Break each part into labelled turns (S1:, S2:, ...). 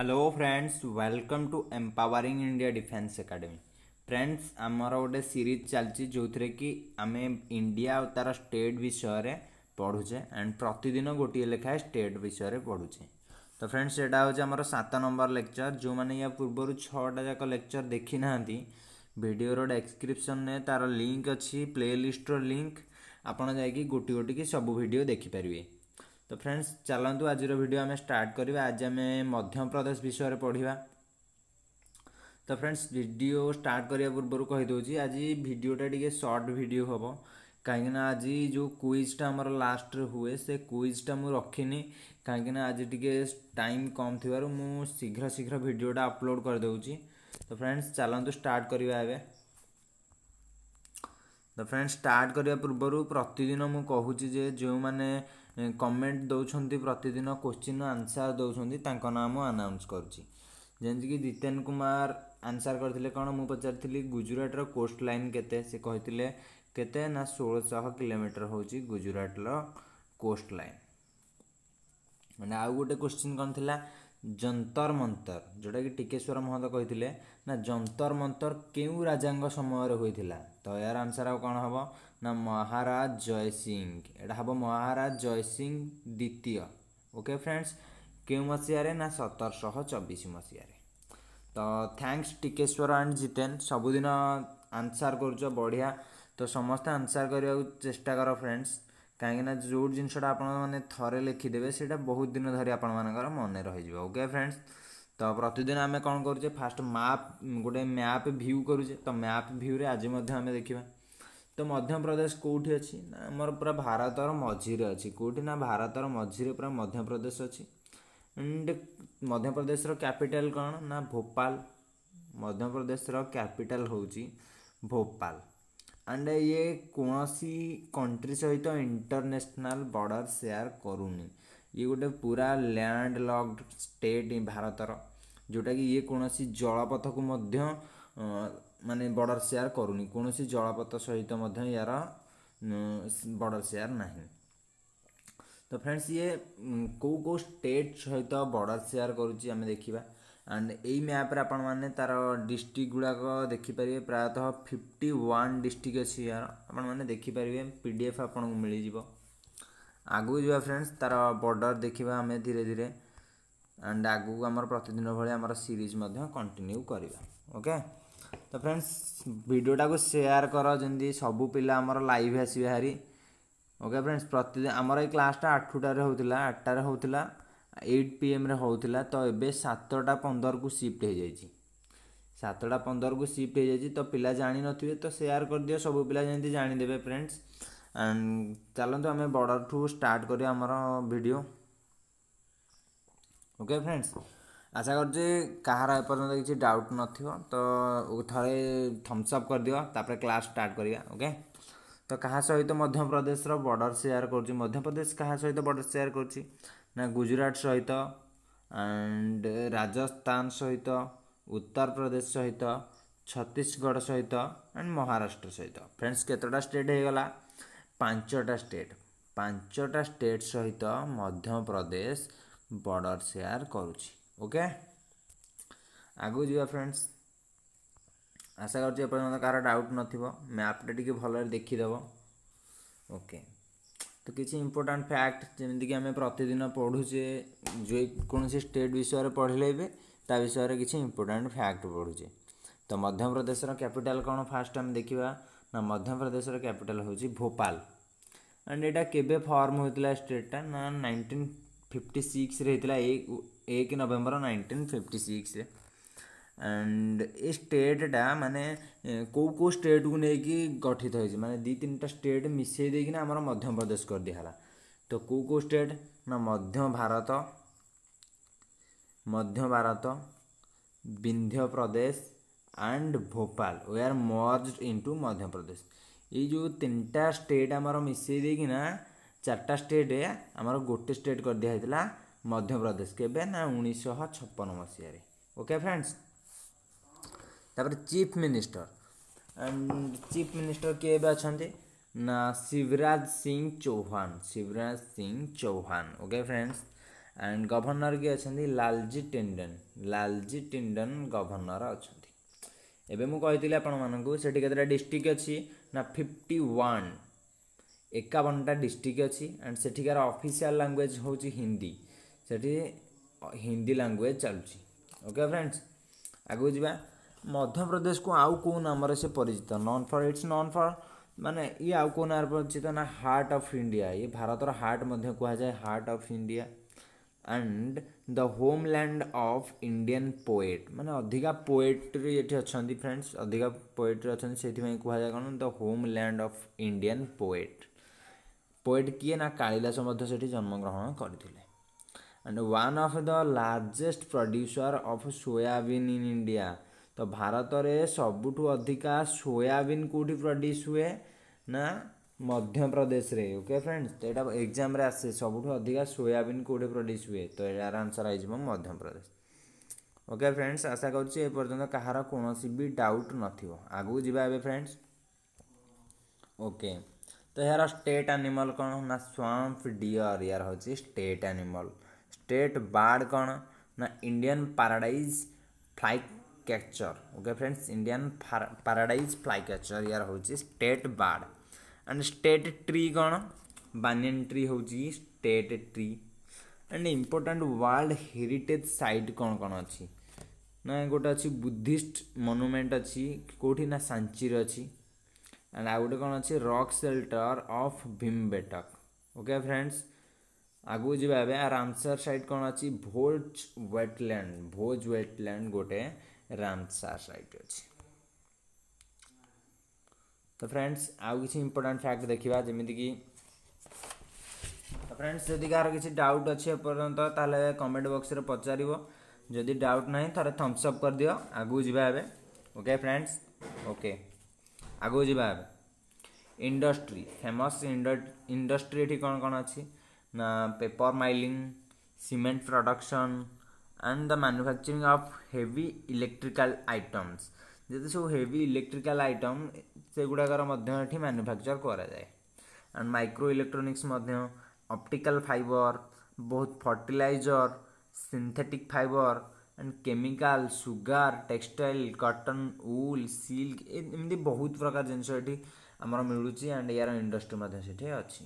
S1: hello friends welcome to Empowering India Defence Academy friends ଆମର ଗୋଟେ series ଚାଲିଛି ଯେଉଁଥିରେ କି ଆମେ ଇଣ୍ଡିଆ ଆଉ ତା'ର ଷ୍ଟେଟ୍ ବିଷୟରେ ପଢ଼ୁଛେ ଆଣ୍ଡ ପ୍ରତିଦିନ ଗୋଟିଏ ଲେଖାଏଁ ଷ୍ଟେଟ୍ ବିଷୟରେ ପଢ଼ୁଛେ ତ ଫ୍ରେଣ୍ଡସ୍ ସେଇଟା ହେଉଛି ଆମର ସାତ ନମ୍ବର ଲେକ୍ଚର ଯେଉଁମାନେ ୟା ପୂର୍ବରୁ ଛଅଟା ଯାକ ଲେକ୍ଚର ଦେଖିନାହାନ୍ତି ଭିଡ଼ିଓର ଡେସ୍କ୍ରିପ୍ସନ୍ରେ ତା'ର ଲିଙ୍କ୍ ଅଛି ପ୍ଲେ ଲିଷ୍ଟର ଲିଙ୍କ୍ ଆପଣ ଯାଇକି ଗୋଟି ଗୋଟିକି ସବୁ ଭିଡ଼ିଓ ଦେଖିପାରିବେ तो फ्रेंड्स चलतु आज आम स्टार्ट करवा आज आम मध्यप्रदेश विषय पढ़ा तो फ्रेंड्स वीडियो स्टार्ट करने पूर्व कहीदे आज भिडटा टी सर्ट भिड हम कहीं आज जो क्विजटा आम लास्ट हुए से क्विजटा मुझे रखी कहीं आज टी टाइम कम थी मुझे शीघ्र शीघ्र भिडटा अपलोड करदे तो फ्रेंड्स चलतु स्टार्ट करवा तो फ्रेंड्स स्टार्ट करने पूर्व प्रतिदिन मुझे जो मैंने କମେଣ୍ଟ ଦେଉଛନ୍ତି ପ୍ରତିଦିନ କୋଶ୍ଚିନ୍ ଆନ୍ସର୍ ଦେଉଛନ୍ତି ତାଙ୍କ ନାଁ ମୁଁ ଆନାଉନ୍ସ କରୁଛି ଯେମିତିକି ଜିତେନ କୁମାର ଆନ୍ସର୍ କରିଥିଲେ କ'ଣ ମୁଁ ପଚାରିଥିଲି ଗୁଜୁରାଟର କୋଷ୍ଟ ଲାଇନ୍ କେତେ ସେ କହିଥିଲେ କେତେ ନା ଷୋହଳଶହ କିଲୋମିଟର ହେଉଛି ଗୁଜୁରାଟର କୋଷ୍ଟ ଲାଇନ୍ ମାନେ ଆଉ ଗୋଟେ କୋଶ୍ଚିନ୍ କ'ଣ ଥିଲା ଯନ୍ତର ମନ୍ତର ଯେଉଁଟାକି ଟିକେଶ୍ୱର ମହନ୍ତ କହିଥିଲେ ନା ଯନ୍ତର ମନ୍ତର କେଉଁ ରାଜାଙ୍କ ସମୟରେ ହୋଇଥିଲା ତ ଏହାର ଆନ୍ସର୍ ଆଉ କ'ଣ ହେବ ନା ମହାରାଜ ଜୟସିଂ ଏଇଟା ହେବ ମହାରାଜ ଜୟସିଂ ଦ୍ୱିତୀୟ ଓକେ ଫ୍ରେଣ୍ଡସ୍ କେଉଁ ମସିହାରେ ନା ସତରଶହ ଚବିଶ ମସିହାରେ ତ ଥ୍ୟାଙ୍କସ୍ ଟିକେଶ୍ୱର ଆଣ୍ଡ ଜିତେନ୍ ସବୁଦିନ ଆନ୍ସର୍ କରୁଛ ବଢ଼ିଆ ତ ସମସ୍ତେ ଆନ୍ସର୍ କରିବାକୁ ଚେଷ୍ଟା କର ଫ୍ରେଣ୍ଡସ୍ କାହିଁକିନା ଯେଉଁ ଜିନିଷଟା ଆପଣମାନେ ଥରେ ଲେଖିଦେବେ ସେଇଟା ବହୁତ ଦିନ ଧରି ଆପଣମାନଙ୍କର ମନେ ରହିଯିବ ଓକେ ଫ୍ରେଣ୍ଡସ୍ ତ ପ୍ରତିଦିନ ଆମେ କ'ଣ କରୁଛେ ଫାଷ୍ଟ ମ୍ୟାପ୍ ଗୋଟେ ମ୍ୟାପ୍ ଭ୍ୟୁ କରୁଛେ ତ ମ୍ୟାପ୍ ଭ୍ୟୁରେ ଆଜି ମଧ୍ୟ ଆମେ ଦେଖିବା ତ ମଧ୍ୟପ୍ରଦେଶ କେଉଁଠି ଅଛି ନା ଆମର ପୁରା ଭାରତର ମଝିରେ ଅଛି କେଉଁଠି ନା ଭାରତର ମଝିରେ ପୁରା ମଧ୍ୟପ୍ରଦେଶ ଅଛି ଆଣ୍ଡ ମଧ୍ୟପ୍ରଦେଶର କ୍ୟାପିଟାଲ୍ କ'ଣ ନା ଭୋପାଲ ମଧ୍ୟପ୍ରଦେଶର କ୍ୟାପିଟାଲ୍ ହେଉଛି ଭୋପାଲ एंड ये कौन सी कंट्री सहित तो इंटरनेशनल बॉर्डर शेयर करूनी ये गोटे पूरा लैंड लॉक्ड स्टेट भारत जोटा कि ये कौन सी जलपथ को मध्य मान बॉर्डर शेयर करूनी कौन सी जलपथ सहित तो यार बॉर्डर शेयर ना तो फ्रेंड्स ये कौ कौ स्टेट सहित तो बॉर्डर शेयर करें देखा ଆଣ୍ଡ ଏଇ ମ୍ୟାପ୍ରେ ଆପଣମାନେ ତା'ର ଡିଷ୍ଟ୍ରିକ୍ଟ ଗୁଡ଼ାକ ଦେଖିପାରିବେ ପ୍ରାୟତଃ ଫିଫ୍ଟି ୱାନ୍ ଡିଷ୍ଟ୍ରିକ୍ଟ ଅଛି ଏହାର ଆପଣମାନେ ଦେଖିପାରିବେ ପି ଡି ଏଫ୍ ଆପଣଙ୍କୁ ମିଳିଯିବ ଆଗକୁ ଯିବା ଫ୍ରେଣ୍ଡସ୍ ତା'ର ବର୍ଡ଼ର ଦେଖିବା ଆମେ ଧୀରେ ଧୀରେ ଆଣ୍ଡ ଆଗକୁ ଆମର ପ୍ରତିଦିନ ଭଳି ଆମର ସିରିଜ୍ ମଧ୍ୟ କଣ୍ଟିନ୍ୟୁ କରିବା ଓକେ ତ ଫ୍ରେଣ୍ଡସ୍ ଭିଡ଼ିଓଟାକୁ ସେୟାର କର ଯେମିତି ସବୁ ପିଲା ଆମର ଲାଇଭ୍ ଆସିବେ ହାରି ଓକେ ଫ୍ରେଣ୍ଡସ୍ ପ୍ରତିଦିନ ଆମର ଏଇ କ୍ଲାସ୍ଟା ଆଠଟାରେ ହେଉଥିଲା ଆଠଟାରେ ହେଉଥିଲା ଏଇଟ୍ ପିଏମ୍ରେ ହେଉଥିଲା ତ ଏବେ ସାତଟା ପନ୍ଦରକୁ ସିଫ୍ଟ ହୋଇଯାଇଛି ସାତଟା ପନ୍ଦରକୁ ସିଫ୍ଟ ହୋଇଯାଇଛି ତ ପିଲା ଜାଣିନଥିବେ ତ ସେୟାର କରିଦିଅ ସବୁ ପିଲା ଯେମିତି ଜାଣିଦେବେ ଫ୍ରେଣ୍ଡସ୍ ଚାଲନ୍ତୁ ଆମେ ବର୍ଡ଼ରଠୁ ଷ୍ଟାର୍ଟ କରିବା ଆମର ଭିଡ଼ିଓ ଓକେ ଫ୍ରେଣ୍ଡସ୍ ଆଶା କରୁଛି କାହାର ଏପର୍ଯ୍ୟନ୍ତ କିଛି ଡାଉଟ୍ ନଥିବ ତ ଥରେ ଥମ୍ସ ଅପ୍ କରିଦିଅ ତାପରେ କ୍ଲାସ୍ ଷ୍ଟାର୍ଟ କରିବା ଓକେ ତ କାହା ସହିତ ମଧ୍ୟପ୍ରଦେଶର ବର୍ଡ଼ର ସେୟାର କରୁଛି ମଧ୍ୟପ୍ରଦେଶ କାହା ସହିତ ବର୍ଡ଼ର ସେୟାର କରୁଛି ନା ଗୁଜୁରାଟ ସହିତ ଆଣ୍ଡ ରାଜସ୍ଥାନ ସହିତ ଉତ୍ତରପ୍ରଦେଶ ସହିତ ଛତିଶଗଡ଼ ସହିତ ଆଣ୍ଡ ମହାରାଷ୍ଟ୍ର ସହିତ ଫ୍ରେଣ୍ଡସ୍ କେତେଟା ଷ୍ଟେଟ୍ ହେଇଗଲା ପାଞ୍ଚଟା ଷ୍ଟେଟ୍ ପାଞ୍ଚଟା ଷ୍ଟେଟ୍ ସହିତ ମଧ୍ୟପ୍ରଦେଶ ବର୍ଡ଼ର ସେୟାର କରୁଛି ଓକେ ଆଗକୁ ଯିବା ଫ୍ରେଣ୍ଡସ୍ ଆଶା କରୁଛି ଏପର୍ଯ୍ୟନ୍ତ କାହାର ଡାଉଟ୍ ନଥିବ ମ୍ୟାପ୍ଟା ଟିକେ ଭଲରେ ଦେଖିଦେବ ଓକେ ତ କିଛି ଇମ୍ପୋର୍ଟାଣ୍ଟ ଫ୍ୟାକ୍ଟ ଯେମିତିକି ଆମେ ପ୍ରତିଦିନ ପଢ଼ୁଛେ ଯେକୌଣସି ଷ୍ଟେଟ୍ ବିଷୟରେ ପଢ଼ିଲେ ବି ତା ବିଷୟରେ କିଛି ଇମ୍ପୋର୍ଟାଣ୍ଟ ଫ୍ୟାକ୍ଟ ପଢ଼ୁଛେ ତ ମଧ୍ୟପ୍ରଦେଶର କ୍ୟାପିଟାଲ୍ କ'ଣ ଫାର୍ଷ୍ଟ ଆମେ ଦେଖିବା ନା ମଧ୍ୟପ୍ରଦେଶର କ୍ୟାପିଟାଲ୍ ହେଉଛି ଭୋପାଲ ଆଣ୍ଡ ଏଇଟା କେବେ ଫର୍ମ ହୋଇଥିଲା ଷ୍ଟେଟ୍ଟା ନା ନାଇନଟିନ୍ ଫିଫ୍ଟି ସିକ୍ସରେ ହେଇଥିଲା ଏକ ନଭେମ୍ବର ନାଇନଟିନ୍ ଫିଫ୍ଟି ସିକ୍ସରେ ଆଣ୍ଡ ଏ ଷ୍ଟେଟ୍ଟା ମାନେ କେଉଁ କେଉଁ ଷ୍ଟେଟ୍କୁ ନେଇକି ଗଠିତ ହୋଇଛି ମାନେ ଦୁଇ ତିନିଟା ଷ୍ଟେଟ୍ ମିଶାଇ ଦେଇକିନା ଆମର ମଧ୍ୟପ୍ରଦେଶ କରିଦିଆ ହେଲା ତ କେଉଁ କେଉଁ ଷ୍ଟେଟ୍ ନା Madhya Bharat Madhya Bharat Vindhya Pradesh and Bhopal were merged into Madhya Pradesh ଏଇ ଯେଉଁ ତିନିଟା ଷ୍ଟେଟ୍ ଆମର ମିଶାଇ ଦେଇକିନା ଚାରିଟା ଷ୍ଟେଟ୍ ଆମର ଗୋଟେ ଷ୍ଟେଟ୍ କରିଦିଆ ହେଇଥିଲା ମଧ୍ୟପ୍ରଦେଶ କେବେ ନା ଉଣେଇଶହ ଛପନ ମସିହାରେ ଓକେ ଫ୍ରେଣ୍ଡସ୍ ତାପରେ ଚିଫ୍ ମିନିଷ୍ଟର ଚିଫ୍ ମିନିଷ୍ଟର କିଏ ଏବେ ଅଛନ୍ତି ନା Shivraj Singh Chouhan Shivraj Singh Chouhan okay friends and governor କିଏ ଅଛନ୍ତି ଲାଲଜି ଟେଣ୍ଡନ ଲାଲଜି ଟେଣ୍ଡନ ଗଭର୍ଣ୍ଣର ଅଛନ୍ତି ଏବେ ମୁଁ କହିଥିଲି ଆପଣମାନଙ୍କୁ ସେଠି କେତେଟା ଡିଷ୍ଟ୍ରିକ୍ଟ ଅଛି ନା ଫିଫ୍ଟି ୱାନ୍ ଏକାବନଟା ଡିଷ୍ଟ୍ରିକ୍ଟ ଅଛି ଆଣ୍ଡ ସେଠିକାର ଅଫିସିଆଲ ଲାଙ୍ଗୁଏଜ୍ ହେଉଛି ହିନ୍ଦୀ ସେଠି ହିନ୍ଦୀ ଲାଙ୍ଗୁଏଜ୍ ଚାଲୁଛି ଓକେ ଫ୍ରେଣ୍ଡସ୍ ଆଗକୁ ଯିବା मध्यप्रदेश को आउ कौ नाम से परिचित known for it's known for माने ये आउ कौ नाम परिचित ना हार्ट ऑफ इंडिया ये भारत हार्ट कहुए heart of India and the homeland of Indian poet माने अधिका पोएट्री ये अच्छा फ्रेंड्स अधिका पोएट्री अच्छा से कहुए कौन the homeland of Indian poet poet किए ना कालिदास से जन्मग्रहण करते and one of the largest producer of soybean in India ତ ଭାରତରେ ସବୁଠୁ ଅଧିକା ସୋୟାବିନ୍ କେଉଁଠି ପ୍ରଡ୍ୟୁସ୍ ହୁଏ ନା ମଧ୍ୟପ୍ରଦେଶରେ ଓକେ ଫ୍ରେଣ୍ଡସ୍ ତ ଏଇଟା ଏକ୍ଜାମ୍ରେ ଆସେ ସବୁଠୁ ଅଧିକା ସୋୟାବିନ୍ କେଉଁଠି ପ୍ରଡ୍ୟୁସ୍ ହୁଏ ତ ଏହାର ଆନ୍ସର୍ ଆସିଯିବ ମଧ୍ୟପ୍ରଦେଶ ଓକେ ଫ୍ରେଣ୍ଡସ୍ ଆଶା କରୁଛି ଏପର୍ଯ୍ୟନ୍ତ କାହାର କୌଣସି ବି ଡାଉଟ୍ ନଥିବ ଆଗକୁ ଯିବା ଏବେ ଫ୍ରେଣ୍ଡସ୍ ଓକେ ତ ଏହାର ଷ୍ଟେଟ୍ ଆନିମଲ୍ କ'ଣ ନା ସ୍ୱାମ୍ପ ଡିଅର୍ ଏହାର ହେଉଛି ଷ୍ଟେଟ୍ ଆନିମଲ୍ ଷ୍ଟେଟ୍ ବାର୍ଡ଼ କ'ଣ ନା Indian paradise flycatcher okay friends Indian paradise flycatcher यार हूँ state bird and state tree कौन बानियन ट्री हूँ state tree and important world heritage site कौन कौन अच्छी ना गोटे अच्छी बुद्धिस्ट मनुमेंट अच्छी कौटी ना सांचीर अच्छी एंड आउ गए कौन अच्छी rock shelter of Bhimbetka okay friends आगू जी आरामसर सैड कौन अच्छी भोज व्वेटलैंड भोज व्वेटलैंड गोटे ରାମସାର ରାଇଟ୍ ଅଛି ତ ଫ୍ରେଣ୍ଡସ୍ ଆଉ କିଛି ଇମ୍ପୋର୍ଟାଣ୍ଟ ଫ୍ୟାକ୍ଟ ଦେଖିବା ଯେମିତିକି ତ ଫ୍ରେଣ୍ଡସ୍ ଯଦି କାହାର କିଛି ଡାଉଟ୍ ଅଛି ଏପର୍ଯ୍ୟନ୍ତ ତାହେଲେ କମେଣ୍ଟ ବକ୍ସରେ ପଚାରିବ ଯଦି ଡାଉଟ୍ ନାହିଁ ଥରେ ଥମ୍ସ ଅପ୍ କରିଦିଅ ଆଗକୁ ଯିବା ଏବେ ଓକେ ଫ୍ରେଣ୍ଡସ୍ ଓକେ ଆଗକୁ ଯିବା ଏବେ ଇଣ୍ଡଷ୍ଟ୍ରି ଫେମସ୍ ଇଣ୍ଡଷ୍ଟ୍ରି ଏଠି କ'ଣ କ'ଣ ଅଛି ନା paper milling cement production and the manufacturing of heavy electrical items ଯେତେ ସବୁ ହେଭି ଇଲେକ୍ଟ୍ରିକାଲ୍ ଆଇଟମ୍ ସେଗୁଡ଼ାକର ମଧ୍ୟ ଏଠି ମାନୁଫ୍ୟାକ୍ଚର୍ କରାଯାଏ ଆଣ୍ଡ ମାଇକ୍ରୋ ଇଲେକ୍ଟ୍ରୋନିକ୍ସ ମଧ୍ୟ ଅପ୍ଟିକାଲ୍ ଫାଇବର୍ ବହୁତ fertiliser synthetic fibre and chemical sugar textile cotton wool silk ଏମିତି ବହୁତ ପ୍ରକାର ଜିନିଷ ଏଠି ଆମର ମିଳୁଛି ଆଣ୍ଡ ଏହାର ଇଣ୍ଡଷ୍ଟ୍ରି ମଧ୍ୟ ସେଠି ଅଛି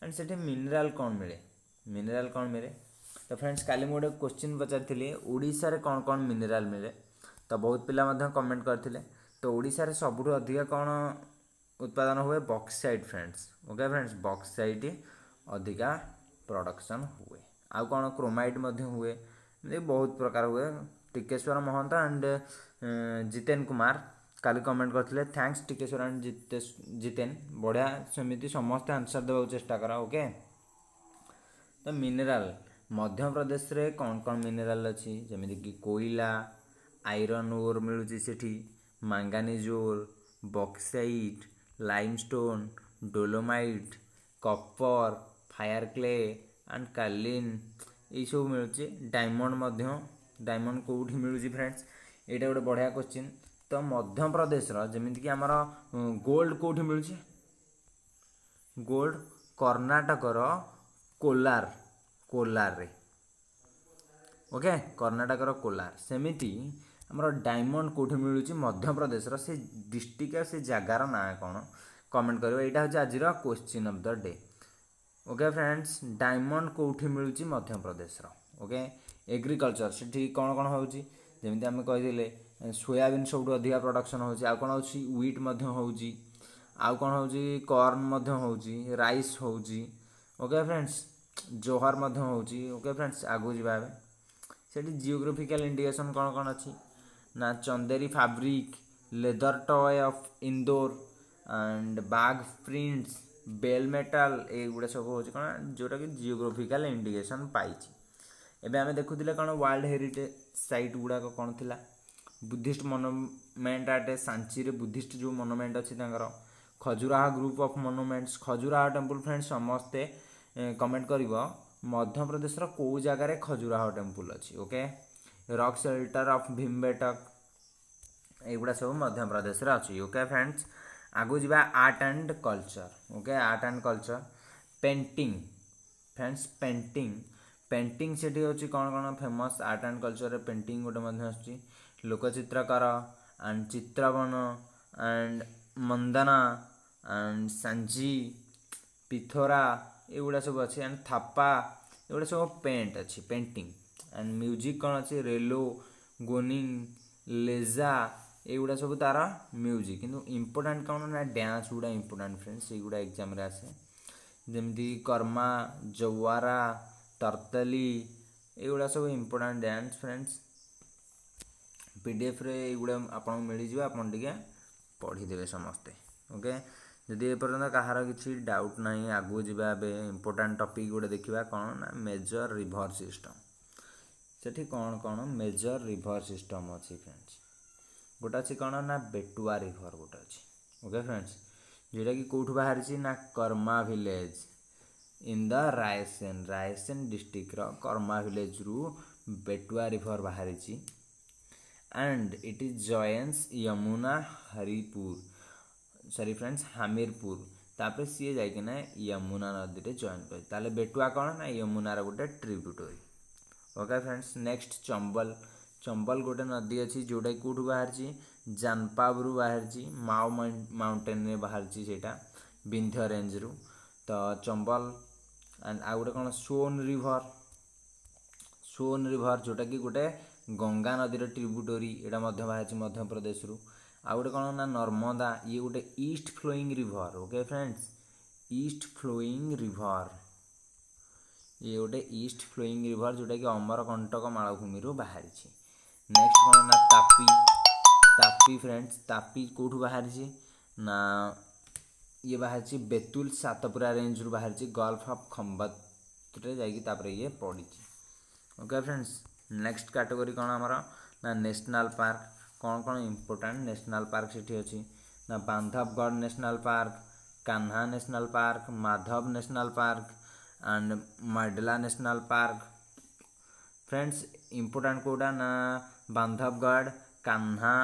S1: ଆଣ୍ଡ ସେଠି ମିନେରାଲ୍ କ'ଣ ମିଳେ ମିନେରାଲ୍ କ'ଣ ମିଳେ तो फ्रेंड्स का मुझे क्वेश्चन पचारिशार कौन कौन मिनेराल मिले तो बहुत पिला कमेंट करते तो ओडार सबुठ अधिक कौन उत्पादन हुए bauxite friends okay friends bauxite अधिका प्रडक्शन हुए आउ कौन क्रोमाइट हुए बहुत प्रकार हुए टिकेश्वर महंत एंड अं, जितेन कुमार कल कमेंट करते थैंक्स टिकेश्वर एंड जिते जितेन बढ़िया सेमती समस्त आंसर देवा चेस्टा कर ओके तो मिनेराल ମଧ୍ୟପ୍ରଦେଶରେ କ'ଣ କ'ଣ ମିନେରାଲ୍ ଅଛି ଯେମିତିକି କୋଇଲା ଆଇରନ୍ ଓର୍ ମିଳୁଛି ସେଠି manganese ore bauxite limestone dolomite copper fire clay and kaolin ଏଇସବୁ ମିଳୁଛି ଡାଇମଣ୍ଡ ମଧ୍ୟ ଡାଇମଣ୍ଡ କେଉଁଠି ମିଳୁଛି ଫ୍ରେଣ୍ଡସ୍ ଏଇଟା ଗୋଟେ ବଢ଼ିଆ କ୍ୱେଶ୍ଚିନ୍ ତ ମଧ୍ୟପ୍ରଦେଶର ଯେମିତିକି ଆମର ଗୋଲ୍ଡ କେଉଁଠି ମିଳୁଛି ଗୋଲ୍ଡ କର୍ଣ୍ଣାଟକର କୋଲାର କୋଲାରରେ ଓକେ କର୍ଣ୍ଣାଟକର କୋଲାର ସେମିତି ଆମର ଡାଇମଣ୍ଡ କେଉଁଠି ମିଳୁଛି ମଧ୍ୟପ୍ରଦେଶର ସେ ଡିଷ୍ଟ୍ରିକ୍ଟ ସେ ଜାଗାର ନାଁ କ'ଣ କମେଣ୍ଟ କରିବ ଏଇଟା ହେଉଛି ଆଜିର question of the day okay friends diamond କେଉଁଠି ମିଳୁଛି ମଧ୍ୟପ୍ରଦେଶର ଓକେ ଏଗ୍ରିକଲଚର ସେଠି କ'ଣ କ'ଣ ହେଉଛି ଯେମିତି ଆମେ କହିଥିଲେ ସୋୟାବିନ୍ ସବୁଠୁ ଅଧିକା ପ୍ରଡ଼କ୍ସନ୍ ହେଉଛି ଆଉ କ'ଣ ହେଉଛି ୱିଟ୍ ମଧ୍ୟ ହେଉଛି ଆଉ କ'ଣ ହେଉଛି କର୍ଣ୍ଣ ମଧ୍ୟ ହେଉଛି ରାଇସ୍ ହେଉଛି ଓକେ ଫ୍ରେଣ୍ଡସ୍ ଜୋହାର ମଧ୍ୟ ହେଉଛି ଓକେ ଫ୍ରେଣ୍ଡସ୍ ଆଗକୁ ଯିବା ଏବେ ସେଠି ଜିଓଗ୍ରାଫିକାଲ ଇଣ୍ଡିକେସନ୍ କ'ଣ କ'ଣ ଅଛି ନା Chanderi fabric leather toy of Indore and Bagh prints bell metal ଏଗୁଡ଼ା ସବୁ ହେଉଛି କ'ଣ ଯେଉଁଟାକି ଜିଓଗ୍ରାଫିକାଲ ଇଣ୍ଡିକେସନ୍ ପାଇଛି ଏବେ ଆମେ ଦେଖୁଥିଲେ କ'ଣ ୱାର୍ଲଡ଼ ହେରିଟେଜ୍ ସାଇଟ୍ ଗୁଡ଼ାକ କ'ଣ ଥିଲା ବୁଦ୍ଧିଷ୍ଟ ମନୁମେଣ୍ଟ ଆଟ୍ ସାଞ୍ଚିରେ ବୁଦ୍ଧିଷ୍ଟ ଯେଉଁ ମନୁମେଣ୍ଟ ଅଛି ତାଙ୍କର Khajuraho group of monuments Khajuraho temple friend ସମସ୍ତେ କମେଣ୍ଟ କରିବ ମଧ୍ୟପ୍ରଦେଶର କେଉଁ ଜାଗାରେ ଖଜୁରାହୋ ଟେମ୍ପୁଲ୍ ଅଛି okay rock shelter of Bhimbetka ଏଗୁଡ଼ା ସବୁ ମଧ୍ୟପ୍ରଦେଶରେ ଅଛି ଓକେ ଫ୍ରେଣ୍ଡସ୍ ଆଗକୁ ଯିବା art and culture okay art and culture painting friends painting painting ସେଠି ହେଉଛି କ'ଣ କ'ଣ ଫେମସ୍ ଆର୍ଟ ଆଣ୍ଡ କଲଚର୍ରେ ପେଣ୍ଟିଂ ଗୋଟେ ମଧ୍ୟ ଆସୁଛି ଲୋକଚିତ୍ରକର ଆଣ୍ଡ ଚିତ୍ରବନ ଆଣ୍ଡ ମନ୍ଦନା ଆଣ୍ଡ ସାଞ୍ଜି ପିଥୋରା एगुड़ा सब अच्छे एंड थापा एगुड़ा सब पेंट अच्छे पेंटिंग एंड म्यूजिक कौन अच्छे रेलो गोनिंग लेजा युवा सब तार म्यूजिक इंपोर्टाट कौन ना डांस गुड़ा इंपोर्टाट फ्रेंड्स युवा एग्जाम आसे जमी कर्मा जवारा तरतली युवा सब important dance friends P D F रे युवा आपको मिल आप पढ़ीदे समस्ते ओके ଯଦି ଏପର୍ଯ୍ୟନ୍ତ କାହାର କିଛି ଡାଉଟ୍ ନାହିଁ ଆଗକୁ ଯିବା ଏବେ ଇମ୍ପୋର୍ଟାଣ୍ଟ ଟପିକ୍ ଗୋଟେ ଦେଖିବା କ'ଣ ନା ମେଜର୍ ରିଭର୍ ସିଷ୍ଟମ୍ ସେଠି କ'ଣ କ'ଣ ମେଜର୍ ରିଭର୍ ସିଷ୍ଟମ୍ ଅଛି ଫ୍ରେଣ୍ଡସ୍ ଗୋଟେ ଅଛି କ'ଣ ନା ବେଟୁଆ ରିଭର୍ ଗୋଟେ ଅଛି ଓକେ ଫ୍ରେଣ୍ଡସ୍ ଯେଉଁଟାକି କେଉଁଠୁ ବାହାରିଛି ନା Karma village in the Raisen Raisen ଡିଷ୍ଟ୍ରିକ୍ଟର କର୍ମା ଭିଲେଜ୍ରୁ ବେଟୁଆ ରିଭର୍ ବାହାରିଛି and it is joins Yamuna Haripur sorry friends Hamirpur তাপরে সি যাইকিনা ୟମୁନା ନଦୀରେ ଜଏନ୍ କରେ ତାହେଲେ ବେଟୁଆ କ'ଣ ନା ୟମୁନାର ଗୋଟେ tributary okay friends next Chambal Chambal ଗୋଟେ ନଦୀ ଅଛି ଯେଉଁଟା କେଉଁଠୁ ବାହାରିଛି ଜାନପାବରୁ ବାହାରିଛି ମାଓ ମାଉଣ୍ଟେନରେ ବାହାରିଛି ସେଇଟା ବିନ୍ଧ୍ୟ ରେଞ୍ଜରୁ ତ ଚମ୍ବଲ ଆଉ ଗୋଟେ କ'ଣ ସୋନ୍ ରିଭର ସୋନ୍ ରିଭର ଯେଉଁଟାକି ଗୋଟେ ଗଙ୍ଗା ନଦୀର ଟ୍ରିବ୍ୟୁଟୋରୀ ଏଇଟା ମଧ୍ୟ ବାହାରିଛି ମଧ୍ୟପ୍ରଦେଶରୁ ଆଉ ଗୋଟେ କ'ଣ ନା ନର୍ମଦା ଇଏ ଗୋଟେ east flowing river okay friends east flowing river ଇଏ ଗୋଟେ ଇଷ୍ଟ ଫ୍ଲୋଇଂ ରିଭର୍ ଯେଉଁଟାକି ଅମରକଣ୍ଟକ ମାଳଭୂମିରୁ ବାହାରିଛି ନେକ୍ସଟ କ'ଣ ନା ତାପି ତାପି ଫ୍ରେଣ୍ଡସ୍ ତାପି କେଉଁଠୁ ବାହାରିଛି ନା ଇଏ ବାହାରିଛି ବେତୁଲ ସାତପୁରା ରେଞ୍ଜରୁ ବାହାରିଛି ଗଲ୍ଫ ଅଫ୍ ଖମ୍ବତରେ ଯାଇକି ତାପରେ ଇଏ ପଡ଼ିଛି ଓକେ ଫ୍ରେଣ୍ଡସ୍ ନେକ୍ସଟ କାଟେଗୋରୀ କ'ଣ ଆମର ନା ନ୍ୟାସନାଲ୍ ପାର୍କ कौन कौन इम्पोर्टाट नेशनल पार्क से Bandhavgarh national park Kanha national park Madhav national park and Mandla national park friends important कौटा ना Bandhavgarh Kanha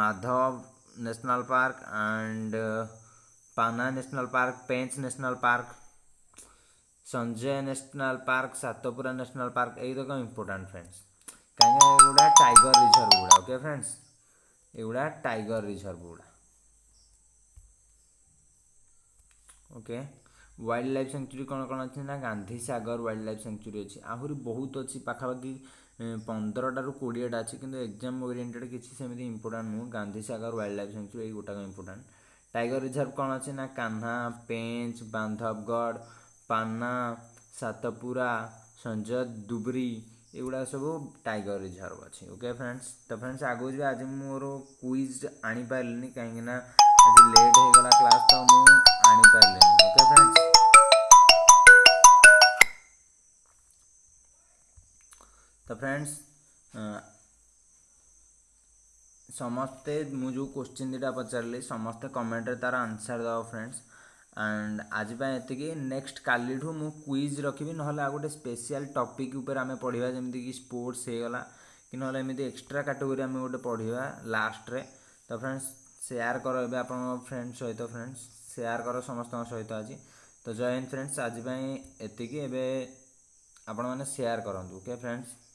S1: Madhav national park and Panna national park Pench national park Sanjay national park Satpura national park यही रख इम्पोर्टाट फ्रेंड्स କାହିଁକିନା ଏଗୁଡ଼ା ଟାଇଗର ରିଜର୍ଭ ଗୁଡ଼ା ଓକେ ଫ୍ରେଣ୍ଡସ୍ ଏଗୁଡ଼ା tiger reserve ଗୁଡ଼ା ଓକେ ୱାଇଲ୍ଡ ଲାଇଫ୍ ସେଞ୍ଚୁରୀ କ'ଣ କ'ଣ ଅଛି ନା Gandhi Sagar wildlife sanctuary ଅଛି ଆହୁରି ବହୁତ ଅଛି ପାଖାପାଖି ପନ୍ଦରଟାରୁ କୋଡ଼ିଏଟା ଅଛି କିନ୍ତୁ ଏକ୍ଜାମ୍ ଓରିଏଣ୍ଟେଡ଼୍ କିଛି ସେମିତି ଇମ୍ପୋର୍ଟାଣ୍ଟ ନୁହଁ Gandhi Sagar wildlife sanctuary ଏଇ ଗୋଟାକ ଇମ୍ପୋର୍ଟାଣ୍ଟ ଟାଇଗର ରିଜର୍ଭ କ'ଣ ଅଛି ନା କାହ୍ନା ପେଞ୍ଚ ବାନ୍ଧବଗଡ଼ ପାନା ସାତପୁରା ସଞ୍ଜୟ ଦୁବରି ଏଗୁଡ଼ା ସବୁ ଟାଇଗର ରିଜର୍ଭ ଅଛି ଓକେ ଫ୍ରେଣ୍ଡସ୍ ତ ଫ୍ରେଣ୍ଡସ୍ ଆଗକୁ ଯିବା ଆଜି ମୁଁ ମୋର କୁଇଜ୍ ଆଣିପାରିଲିନି କାହିଁକିନା ଆଜି ଲେଟ୍ ହେଇଗଲା କ୍ଲାସ୍ ତ ମୁଁ ଆଣିପାରିଲିନି ଓକେ ଫ୍ରେଣ୍ଡସ୍ ତ ଫ୍ରେଣ୍ଡସ୍ ସମସ୍ତେ ମୁଁ ଯେଉଁ କୋଶ୍ଚିନ୍ ଦୁଇଟା ପଚାରିଲି ସମସ୍ତେ କମେଣ୍ଟରେ ତା'ର ଆନ୍ସର୍ ଦେବ ଫ୍ରେଣ୍ଡସ୍ ଆଣ୍ଡ ଆଜି ପାଇଁ ଏତିକି ନେକ୍ସଟ କାଲିଠୁ ମୁଁ କୁଇଜ୍ ରଖିବି ନହେଲେ ଆଉ ଗୋଟେ ସ୍ପେଶିଆଲ୍ ଟପିକ୍ ଉପରେ ଆମେ ପଢ଼ିବା ଯେମିତିକି ସ୍ପୋର୍ଟସ୍ ହେଇଗଲା କି ନହେଲେ ଏମିତି ଏକ୍ସଟ୍ରା କାଟେଗୋରୀ ଆମେ ଗୋଟେ ପଢ଼ିବା ଲାଷ୍ଟରେ ତ ଫ୍ରେଣ୍ଡସ୍ ସେୟାର କର ଏବେ ଆପଣଙ୍କ ଫ୍ରେଣ୍ଡ ସହିତ ଫ୍ରେଣ୍ଡସ୍ ସେୟାର କର ସମସ୍ତଙ୍କ ସହିତ ଆଜି ତ ଜୟ ହିନ୍ଦ ଫ୍ରେଣ୍ଡସ୍ ଆଜି ପାଇଁ ଏତିକି ଏବେ ଆପଣମାନେ ସେୟାର କରନ୍ତୁ ଓକେ ଫ୍ରେଣ୍ଡସ୍